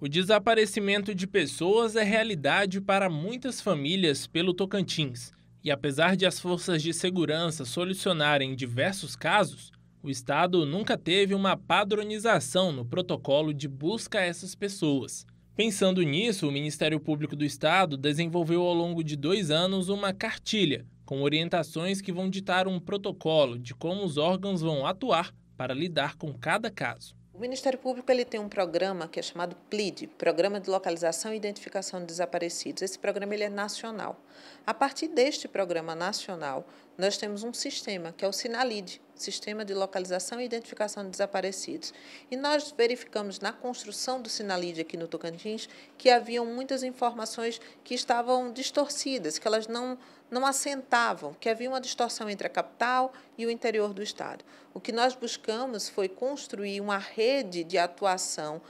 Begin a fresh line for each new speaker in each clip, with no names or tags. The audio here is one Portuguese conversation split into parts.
O desaparecimento de pessoas é realidade para muitas famílias pelo Tocantins. E apesar de as forças de segurança solucionarem diversos casos, o Estado nunca teve uma padronização no protocolo de busca a essas pessoas. Pensando nisso, o Ministério Público do Estado desenvolveu ao longo de dois anos uma cartilha com orientações que vão ditar um protocolo de como os órgãos vão atuar para lidar com cada caso.
O Ministério Público ele tem um programa que é chamado PLID, Programa de Localização e Identificação de Desaparecidos. Esse programa ele é nacional. A partir deste programa nacional, nós temos um sistema, que é o Sinalide, Sistema de Localização e Identificação de Desaparecidos. E nós verificamos na construção do Sinalide aqui no Tocantins que haviam muitas informações que estavam distorcidas, que elas não, não assentavam, que havia uma distorção entre a capital e o interior do Estado. O que nós buscamos foi construir uma rede de atuação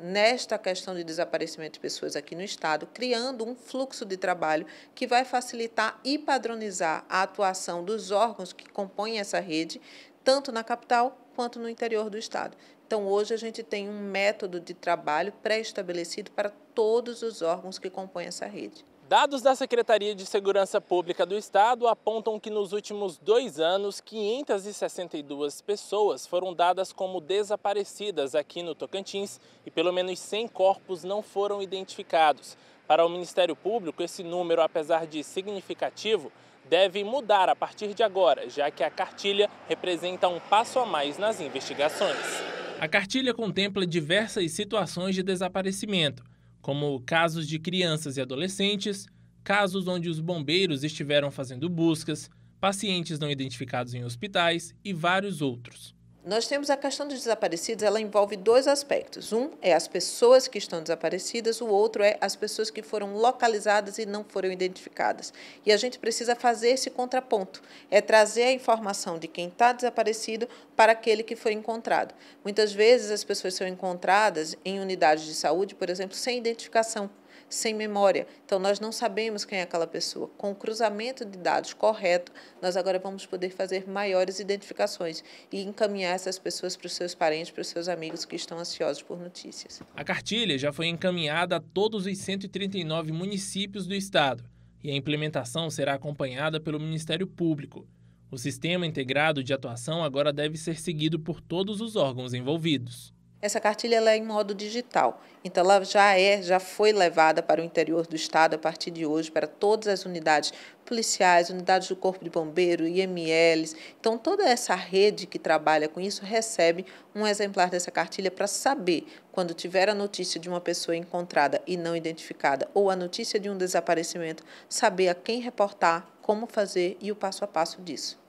nesta questão de desaparecimento de pessoas aqui no Estado, criando um fluxo de trabalho que vai facilitar e padronizar a atuação dos órgãos que compõem essa rede, tanto na capital quanto no interior do Estado. Então, hoje a gente tem um método de trabalho pré-estabelecido para todos os órgãos que compõem essa rede.
Dados da Secretaria de Segurança Pública do Estado apontam que nos últimos dois anos, 562 pessoas foram dadas como desaparecidas aqui no Tocantins e pelo menos 100 corpos não foram identificados. Para o Ministério Público, esse número, apesar de significativo, deve mudar a partir de agora, já que a cartilha representa um passo a mais nas investigações. A cartilha contempla diversas situações de desaparecimento como casos de crianças e adolescentes, casos onde os bombeiros estiveram fazendo buscas, pacientes não identificados em hospitais e vários
outros. Nós temos a questão dos desaparecidos, ela envolve dois aspectos. Um é as pessoas que estão desaparecidas, o outro é as pessoas que foram localizadas e não foram identificadas. E a gente precisa fazer esse contraponto, é trazer a informação de quem está desaparecido para aquele que foi encontrado. Muitas vezes as pessoas são encontradas em unidades de saúde, por exemplo, sem identificação sem memória. Então, nós não sabemos quem é aquela pessoa. Com o cruzamento de dados correto, nós agora vamos poder fazer maiores identificações e encaminhar essas pessoas para os seus parentes, para os seus amigos que estão ansiosos por notícias.
A cartilha já foi encaminhada a todos os 139 municípios do estado e a implementação será acompanhada pelo Ministério Público. O sistema integrado de atuação agora deve ser seguido por todos os órgãos envolvidos.
Essa cartilha é em modo digital, então ela já é, já foi levada para o interior do estado a partir de hoje para todas as unidades policiais, unidades do Corpo de Bombeiro, IMLs. Então toda essa rede que trabalha com isso recebe um exemplar dessa cartilha para saber quando tiver a notícia de uma pessoa encontrada e não identificada ou a notícia de um desaparecimento, saber a quem reportar, como fazer e o passo a passo disso.